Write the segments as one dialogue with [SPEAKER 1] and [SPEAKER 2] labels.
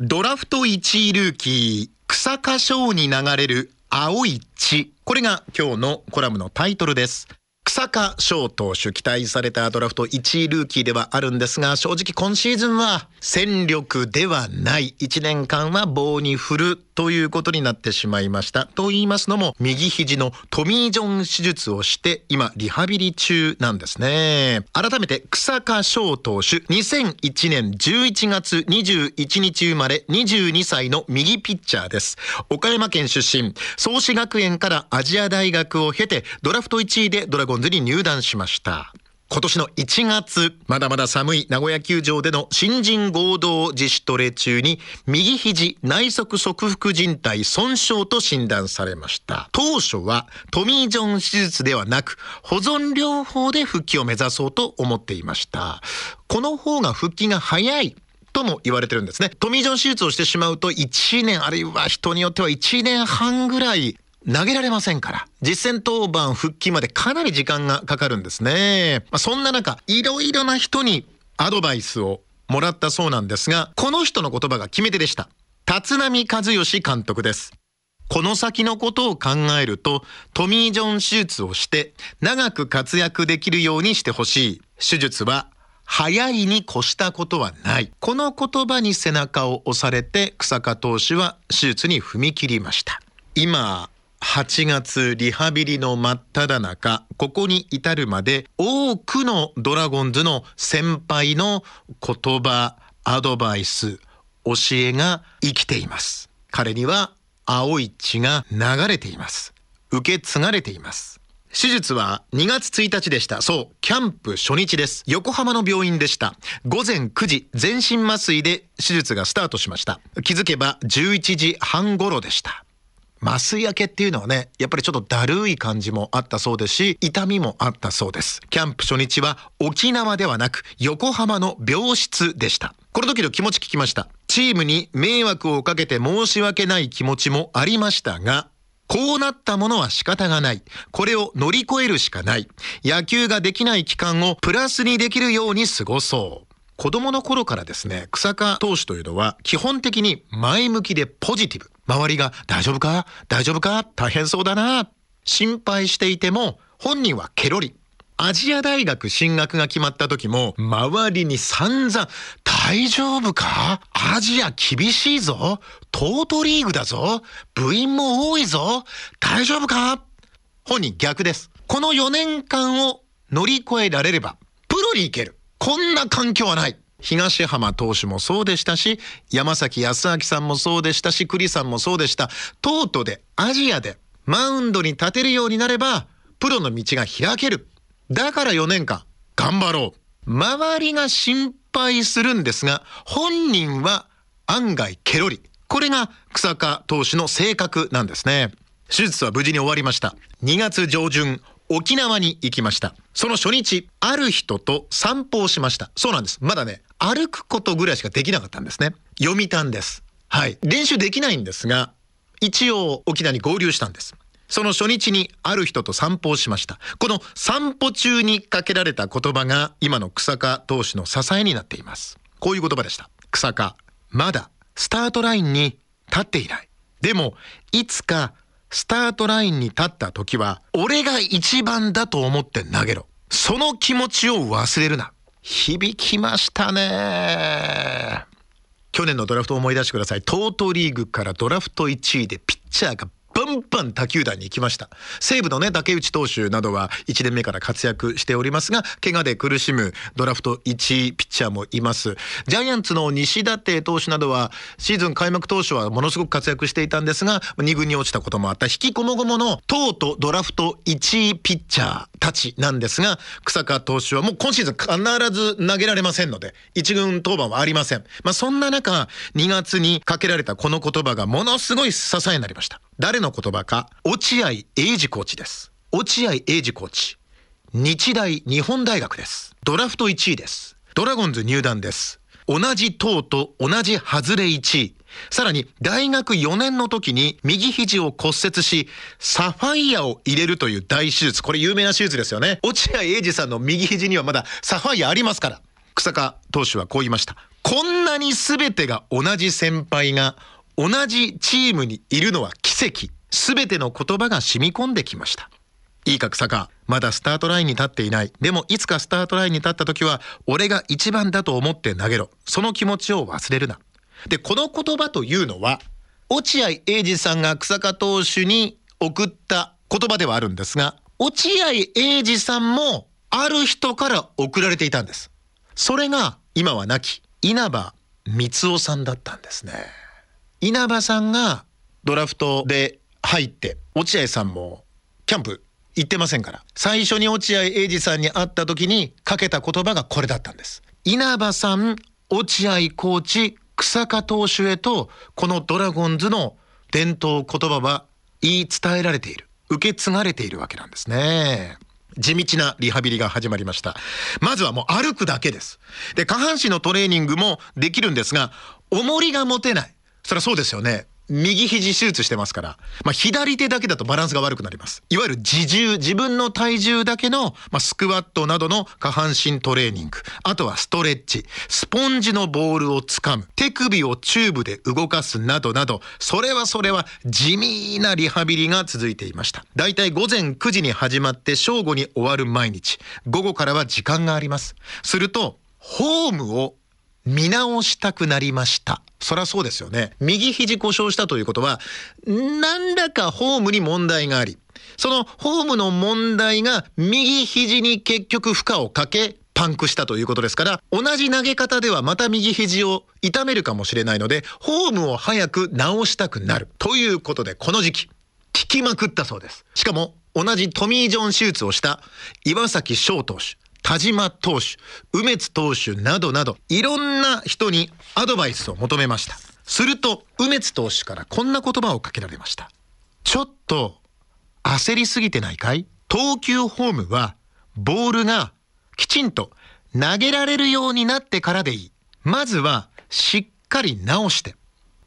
[SPEAKER 1] ドラフト1位ルーキー、草加賞に流れる青い血。これが今日のコラムのタイトルです。草加翔投手期待されたドラフト1位ルーキーではあるんですが正直今シーズンは戦力ではない1年間は棒に振るということになってしまいました。と言いますのも、右肘のトミー・ジョン手術をして、今、リハビリ中なんですね。改めて、草加翔投手、2001年11月21日生まれ、22歳の右ピッチャーです。岡山県出身、創志学園からアジア大学を経て、ドラフト1位でドラゴンズに入団しました。今年の1月、まだまだ寒い名古屋球場での新人合同自主トレ中に、右肘内側側腹靭帯損傷と診断されました。当初はトミー・ジョン手術ではなく、保存療法で復帰を目指そうと思っていました。この方が復帰が早い。とも言われてるんですね。トミー・ジョン手術をしてしまうと1年あるいは人によっては1年半ぐらい投げられませんから、実戦登板復帰までかなり時間がかかるんですね。まあ、そんな中、いろいろな人にアドバイスをもらったそうなんですが、この人の言葉が決め手でした。立浪和義監督です。この先のことを考えると、トミー・ジョン手術をして、長く活躍できるようにしてほしい。手術は、早いに越したことはない。この言葉に背中を押されて、草加投手は手術に踏み切りました。今、8月リハビリの真っ只中、ここに至るまで多くのドラゴンズの先輩の言葉、アドバイス、教えが生きています。彼には青い血が流れています。受け継がれています。手術は2月1日でした。そう、キャンプ初日です。横浜の病院でした。午前9時、全身麻酔で手術がスタートしました。気づけば11時半頃でした。麻酔明けっていうのはね、やっぱりちょっとだるい感じもあったそうですし、痛みもあったそうです。キャンプ初日は沖縄ではなく横浜の病室でした。この時の気持ち聞きました。チームに迷惑をかけて申し訳ない気持ちもありましたが、こうなったものは仕方がない。これを乗り越えるしかない。野球ができない期間をプラスにできるように過ごそう。子供の頃からですね、草加投手というのは基本的に前向きでポジティブ。周りが大丈夫か大丈夫か大変そうだな心配していても本人はケロリ。アジア大学進学が決まった時も周りに散々大丈夫かアジア厳しいぞトートリーグだぞ部員も多いぞ大丈夫か本人逆です。この4年間を乗り越えられればプロに行ける。こんな環境はない。東浜投手もそうでしたし、山崎康明さんもそうでしたし、栗さんもそうでした。とうとうでアジアでマウンドに立てるようになれば、プロの道が開ける。だから4年間、頑張ろう。周りが心配するんですが、本人は案外ケロリ。これが草加投手の性格なんですね。手術は無事に終わりました。2月上旬、沖縄に行きました。その初日、ある人と散歩をしました。そうなんです。まだね、歩くことぐらいしかできなかったんですね。読みたんです。はい。練習できないんですが、一応沖縄に合流したんです。その初日にある人と散歩をしました。この散歩中にかけられた言葉が今の草加投手の支えになっています。こういう言葉でした。草加、まだスタートラインに立っていない。でも、いつかスタートラインに立った時は、俺が一番だと思って投げろ。その気持ちを忘れるな。響きましたね去年のドラフトを思い出してください。東都リーグからドラフト1位でピッチャーがンバン他球団に行きました。西武のね、竹内投手などは1年目から活躍しておりますが、怪我で苦しむドラフト1位ピッチャーもいます。ジャイアンツの西舘投手などは、シーズン開幕当初はものすごく活躍していたんですが、2軍に落ちたこともあった、引きこもごもの、とうとドラフト1位ピッチャーたちなんですが、草加投手はもう今シーズン必ず投げられませんので、1軍登板はありません。まあ、そんな中、2月にかけられたこの言葉がものすごい支えになりました。誰の言葉か落合英二コーチです落合英二コーチ日大日本大学ですドラフト1位ですドラゴンズ入団です同じ党と同じ外れ1位さらに大学4年の時に右肘を骨折し、サファイアを入れるという大手術。これ有名な手術ですよね。落合英二さんの右肘にはまだサファイアありますから。草加投手はこう言いました。こんなに全てが同じ先輩が同じチームにいるのは奇跡、すべての言葉が染み込んできました。いいか草か。まだスタートラインに立っていない。でもいつかスタートラインに立った時は、俺が一番だと思って投げろ。その気持ちを忘れるな。で、この言葉というのは、落合英二さんが草加投手に送った言葉ではあるんですが、落合英二さんもある人から送られていたんです。それが今は亡き稲葉光雄さんだったんですね。稲葉さんがドラフトで入って落合さんもキャンプ行ってませんから最初に落合英二さんに会った時にかけた言葉がこれだったんです稲葉さん落合コーチ草加投手へとこのドラゴンズの伝統言葉は言い伝えられている受け継がれているわけなんですね地道なリハビリが始まりましたまずはもう歩くだけですで下半身のトレーニングもできるんですが重りが持てないそりゃそうですよね右肘手術してますから、まあ、左手だけだとバランスが悪くなります。いわゆる自重、自分の体重だけの、まあ、スクワットなどの下半身トレーニング、あとはストレッチ、スポンジのボールをつかむ、手首をチューブで動かすなどなど、それはそれは地味なリハビリが続いていました。だいたい午前9時に始まって正午に終わる毎日、午後からは時間があります。すると、ホームを見直したくなりました。そりゃそうですよね。右肘故障したということは、何らかホームに問題があり、そのホームの問題が右肘に結局負荷をかけ、パンクしたということですから、同じ投げ方ではまた右肘を痛めるかもしれないので、ホームを早く直したくなる。ということで、この時期、聞きまくったそうです。しかも、同じトミー・ジョン手術をした岩崎翔投手。田島投手、梅津投手などなど、いろんな人にアドバイスを求めました。すると、梅津投手からこんな言葉をかけられました。ちょっと、焦りすぎてないかい投球フォームは、ボールがきちんと投げられるようになってからでいい。まずは、しっかり直して。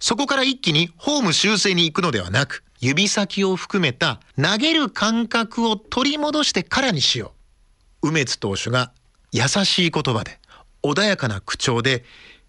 [SPEAKER 1] そこから一気にホーム修正に行くのではなく、指先を含めた投げる感覚を取り戻してからにしよう。梅津投手が優しい言葉で穏やかな口調で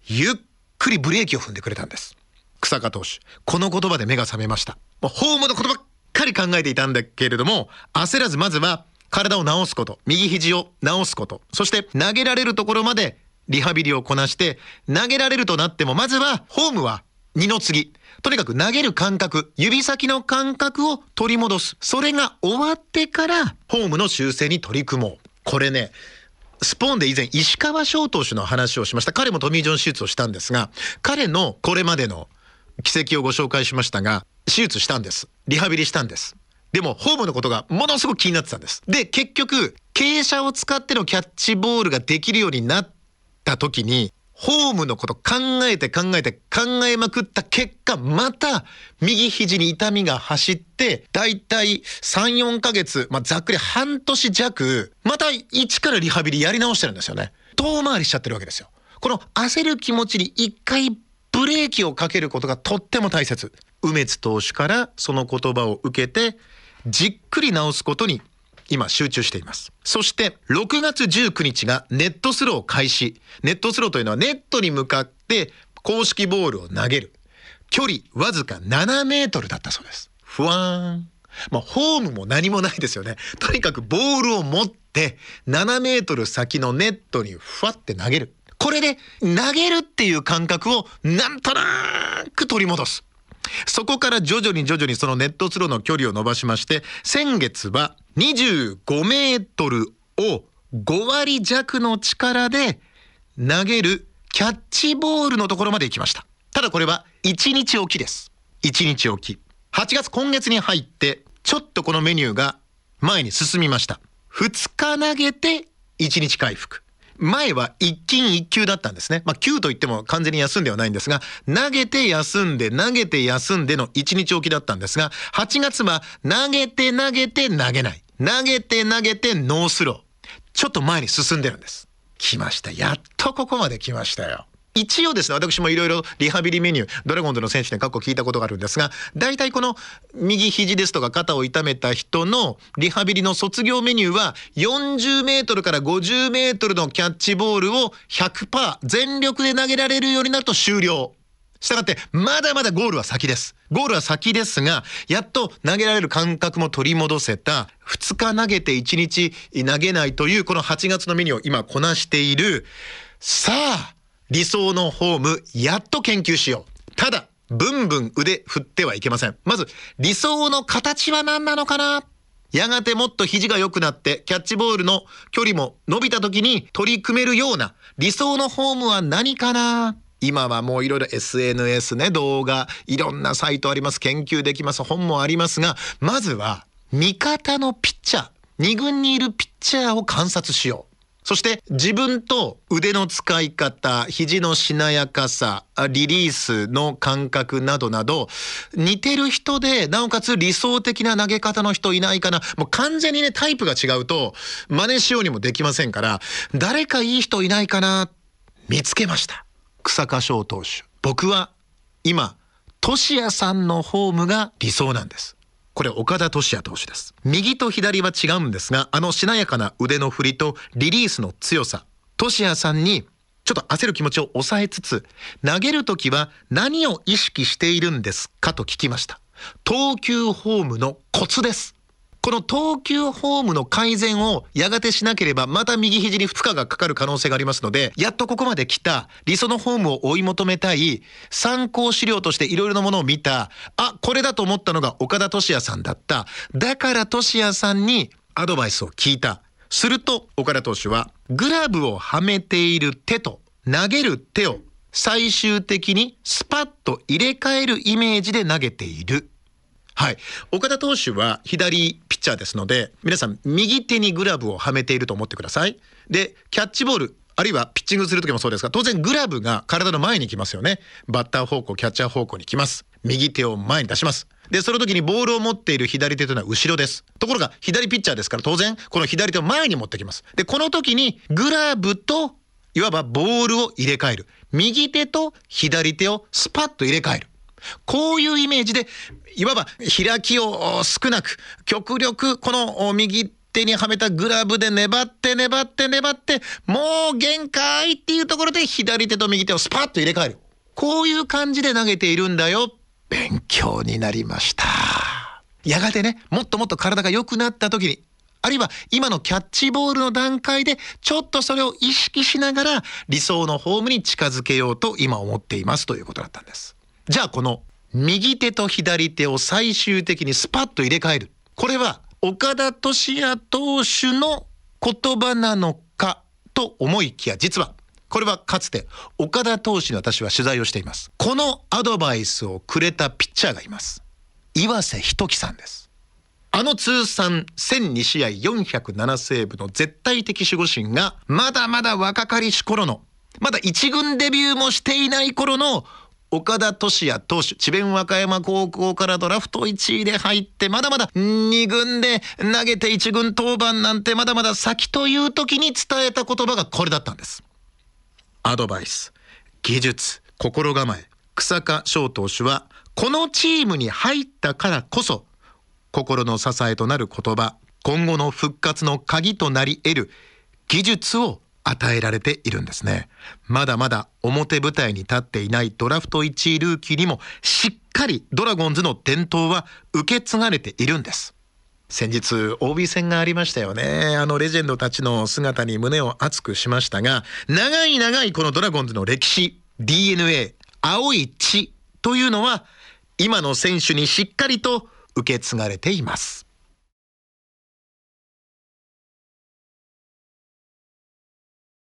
[SPEAKER 1] ゆっくりブレーキを踏んでくれたんです草加投手この言葉で目が覚めましたもうホームのことばっかり考えていたんだけれども焦らずまずは体を治すこと右肘を治すことそして投げられるところまでリハビリをこなして投げられるとなってもまずはホームは二の次とにかく投げる感覚指先の感覚を取り戻すそれが終わってからホームの修正に取り組もうこれね、スポーンで以前石川翔投手の話をしました。彼もトミー・ジョン手術をしたんですが、彼のこれまでの軌跡をご紹介しましたが、手術したんです。リハビリしたんです。でも、ホームのことがものすごく気になってたんです。で、結局、傾斜を使ってのキャッチボールができるようになった時に、ホームのこと考えて考えて考えまくった結果、また右肘に痛みが走って、だいたい3、4ヶ月、まあ、ざっくり半年弱、また一からリハビリやり直してるんですよね。遠回りしちゃってるわけですよ。この焦る気持ちに一回ブレーキをかけることがとっても大切。梅津投手からその言葉を受けて、じっくり治すことに今集中しています。そして6月19日がネットスロー開始。ネットスローというのはネットに向かって公式ボールを投げる。距離わずか7メートルだったそうです。ふわーん。まあ、ホームも何もないですよね。とにかくボールを持って7メートル先のネットにふわって投げる。これで投げるっていう感覚をなんとなく取り戻す。そこから徐々に徐々にそのネットスローの距離を伸ばしまして、先月は25メートルを5割弱の力で投げるキャッチボールのところまで行きました。ただこれは1日おきです。1日おき。8月今月に入って、ちょっとこのメニューが前に進みました。2日投げて1日回復。前は一勤一球だったんですね。まあ、休といっても完全に休んではないんですが、投げて休んで、投げて休んでの一日置きだったんですが、8月は投げて投げて投げない。投げて投げてノースロー。ちょっと前に進んでるんです。来ました。やっとここまで来ましたよ。一応ですね、私もいろいろリハビリメニュー、ドラゴンズの選手に過去聞いたことがあるんですが、大体この右肘ですとか肩を痛めた人のリハビリの卒業メニューは、40メートルから50メートルのキャッチボールを100%全力で投げられるようになると終了。したがって、まだまだゴールは先です。ゴールは先ですが、やっと投げられる感覚も取り戻せた、2日投げて1日投げないという、この8月のメニューを今こなしている、さあ、理想のフォーム、やっと研究しよう。ただ、ブンブン腕振ってはいけません。まず、理想の形は何なのかなやがてもっと肘が良くなってキャッチボールの距離も伸びた時に取り組めるような理想のフォームは何かな今はもういろいろ SNS ね動画いろんなサイトあります研究できます本もありますがまずは味方のピッチャー2軍にいるピッチャーを観察しよう。そして自分と腕の使い方、肘のしなやかさ、リリースの感覚などなど、似てる人で、なおかつ理想的な投げ方の人いないかな。もう完全にね、タイプが違うと、真似しようにもできませんから、誰かいい人いないかな、見つけました。草加翔投手。僕は、今、トシヤさんのフォームが理想なんです。これ岡田俊也投手です。右と左は違うんですが、あのしなやかな腕の振りとリリースの強さ、俊也さんにちょっと焦る気持ちを抑えつつ、投げるときは何を意識しているんですかと聞きました。投球フォームのコツです。この投球フォームの改善をやがてしなければ、また右肘に負荷がかかる可能性がありますので、やっとここまで来た、理想のフォームを追い求めたい、参考資料としていろいろなものを見た、あ、これだと思ったのが岡田敏也さんだった。だから敏也さんにアドバイスを聞いた。すると、岡田投手は、グラブをはめている手と、投げる手を最終的にスパッと入れ替えるイメージで投げている。はい。岡田投手は左ピッチャーですので、皆さん右手にグラブをはめていると思ってください。で、キャッチボール、あるいはピッチングする時もそうですが、当然グラブが体の前に来ますよね。バッター方向、キャッチャー方向に来ます。右手を前に出します。で、その時にボールを持っている左手というのは後ろです。ところが、左ピッチャーですから、当然、この左手を前に持ってきます。で、この時に、グラブと、いわばボールを入れ替える。右手と左手をスパッと入れ替える。こういうイメージで、いわば開きを少なく、極力この右手にはめたグラブで粘って粘って粘って、もう限界っていうところで左手と右手をスパッと入れ替える。こういう感じで投げているんだよ。勉強になりました。やがてね、もっともっと体が良くなった時に、あるいは今のキャッチボールの段階でちょっとそれを意識しながら理想のホームに近づけようと今思っていますということだったんです。じゃあこの右手と左手を最終的にスパッと入れ替える。これは岡田敏也投手の言葉なのかと思いきや、実はこれはかつて岡田投手に私は取材をしています。このアドバイスをくれたピッチャーがいます。岩瀬ときさんです。あの通算1002試合407セーブの絶対的守護神がまだまだ若かりし頃のまだ一軍デビューもしていない頃の岡田俊也投手、智弁和歌山高校からドラフト1位で入って、まだまだ2軍で投げて1軍登板なんてまだまだ先という時に伝えた言葉がこれだったんです。アドバイス、技術、心構え、草加翔投手は、このチームに入ったからこそ、心の支えとなる言葉、今後の復活の鍵となり得る技術を与えられているんですね。まだまだ表舞台に立っていないドラフト1位ルーキーにもしっかりドラゴンズの伝統は受け継がれているんです。先日 OB 戦がありましたよね。あのレジェンドたちの姿に胸を熱くしましたが、長い長いこのドラゴンズの歴史、DNA、青い血というのは今の選手にしっかりと受け継がれています。